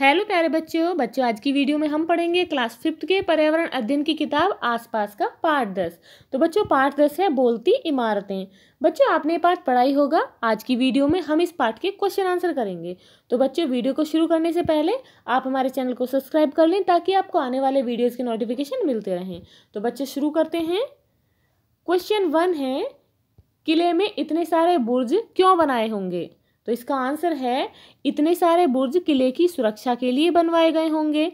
hello प्यारे बच्चों बच्चों आज की वीडियो में हम पढ़ेंगे क्लास फिफ्थ के पर्यावरण अध्ययन की किताब आसपास का पार्ट दस तो बच्चों पार्ट दस है बोलती इमारतें बच्चों आपने पार्ट पढ़ाई होगा आज की वीडियो में हम इस पार्ट के क्वेश्चन आंसर करेंगे तो बच्चों वीडियो को शुरू करने से पहले आप हमारे चैनल को सब्सक्राइब कर लें ताकि आपको आने वाले वीडियोज़ के नोटिफिकेशन मिलते रहें तो बच्चे शुरू करते हैं क्वेश्चन वन है किले में इतने सारे बुर्ज क्यों बनाए होंगे तो इसका आंसर है इतने सारे बुर्ज किले की सुरक्षा के लिए बनवाए गए होंगे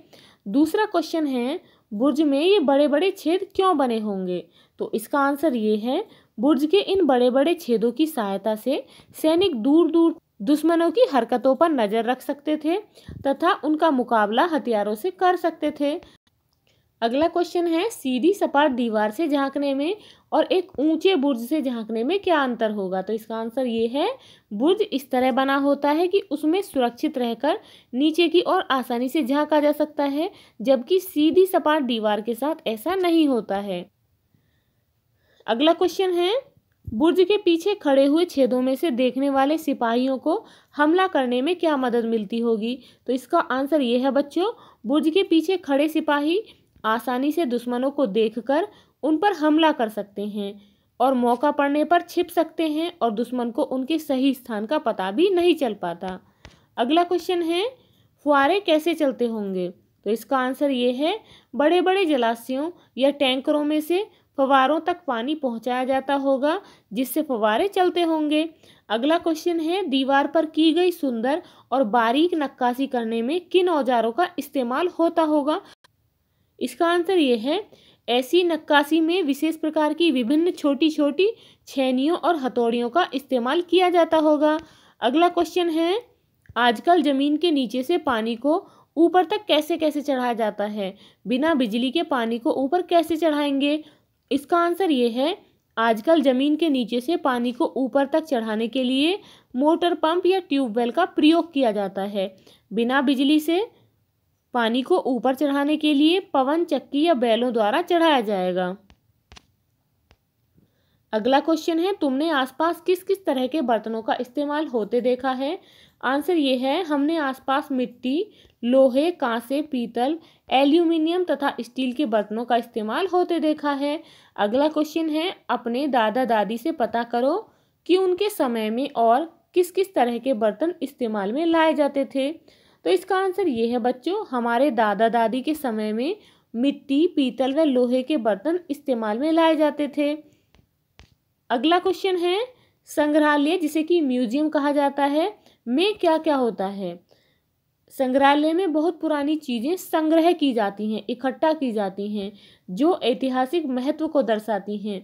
दूसरा क्वेश्चन है बुर्ज में ये बड़े बड़े छेद क्यों बने होंगे तो इसका आंसर ये है बुर्ज के इन बड़े बड़े छेदों की सहायता से सैनिक दूर दूर दुश्मनों की हरकतों पर नज़र रख सकते थे तथा उनका मुकाबला हथियारों से कर सकते थे अगला क्वेश्चन है सीधी सपाट दीवार से झांकने में और एक ऊंचे बुर्ज से झांकने में क्या अंतर होगा तो इसका आंसर ये है बुर्ज इस तरह बना होता है कि उसमें सुरक्षित रहकर नीचे की ओर आसानी से झांका जा सकता है जबकि सीधी सपाट दीवार के साथ ऐसा नहीं होता है अगला क्वेश्चन है बुर्ज के पीछे खड़े हुए छेदों में से देखने वाले सिपाहियों को हमला करने में क्या मदद मिलती होगी तो इसका आंसर ये है बच्चों बुर्ज के पीछे खड़े सिपाही आसानी से दुश्मनों को देखकर उन पर हमला कर सकते हैं और मौका पड़ने पर छिप सकते हैं और दुश्मन को उनके सही स्थान का पता भी नहीं चल पाता अगला क्वेश्चन है फुहारे कैसे चलते होंगे तो इसका आंसर ये है बड़े बड़े जलाशयों या टैंकरों में से फवारों तक पानी पहुंचाया जाता होगा जिससे फवारे चलते होंगे अगला क्वेश्चन है दीवार पर की गई सुंदर और बारीक नक्काशी करने में किन औजारों का इस्तेमाल होता होगा इसका आंसर ये है ऐसी नक्काशी में विशेष प्रकार की विभिन्न छोटी छोटी छैनियों और हथौड़ियों का इस्तेमाल किया जाता होगा अगला क्वेश्चन है आजकल ज़मीन के नीचे से पानी को ऊपर तक कैसे कैसे चढ़ाया जाता है बिना बिजली के पानी को ऊपर कैसे चढ़ाएंगे इसका आंसर ये है आजकल ज़मीन के नीचे से पानी को ऊपर तक चढ़ाने के लिए मोटर पंप या ट्यूबवेल का प्रयोग किया जाता है बिना बिजली से पानी को ऊपर चढ़ाने के लिए पवन चक्की या बैलों द्वारा चढ़ाया जाएगा अगला क्वेश्चन है तुमने आसपास किस किस तरह के बर्तनों का इस्तेमाल होते देखा है आंसर ये है हमने आसपास मिट्टी लोहे कांसे पीतल एल्यूमिनियम तथा स्टील के बर्तनों का इस्तेमाल होते देखा है अगला क्वेश्चन है अपने दादा दादी से पता करो कि उनके समय में और किस किस तरह के बर्तन इस्तेमाल में लाए जाते थे तो इसका आंसर ये है बच्चों हमारे दादा दादी के समय में मिट्टी पीतल व लोहे के बर्तन इस्तेमाल में लाए जाते थे अगला क्वेश्चन है संग्रहालय जिसे कि म्यूजियम कहा जाता है में क्या क्या होता है संग्रहालय में बहुत पुरानी चीज़ें संग्रह की जाती हैं इकट्ठा की जाती हैं जो ऐतिहासिक महत्व को दर्शाती हैं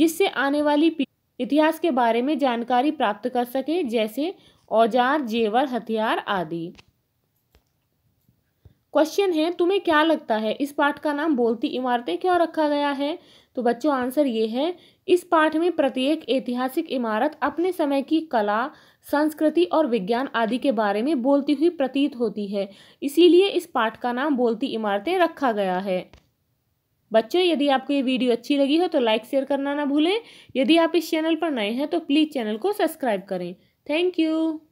जिससे आने वाली इतिहास के बारे में जानकारी प्राप्त कर सके जैसे औजार जेवर हथियार आदि क्वेश्चन है तुम्हें क्या लगता है इस पाठ का नाम बोलती इमारतें क्यों रखा गया है तो बच्चों आंसर ये है इस पाठ में प्रत्येक ऐतिहासिक इमारत अपने समय की कला संस्कृति और विज्ञान आदि के बारे में बोलती हुई प्रतीत होती है इसीलिए इस पाठ का नाम बोलती इमारतें रखा गया है बच्चों यदि आपको ये वीडियो अच्छी लगी हो तो लाइक शेयर करना ना भूलें यदि आप इस चैनल पर नए हैं तो प्लीज़ चैनल को सब्सक्राइब करें थैंक यू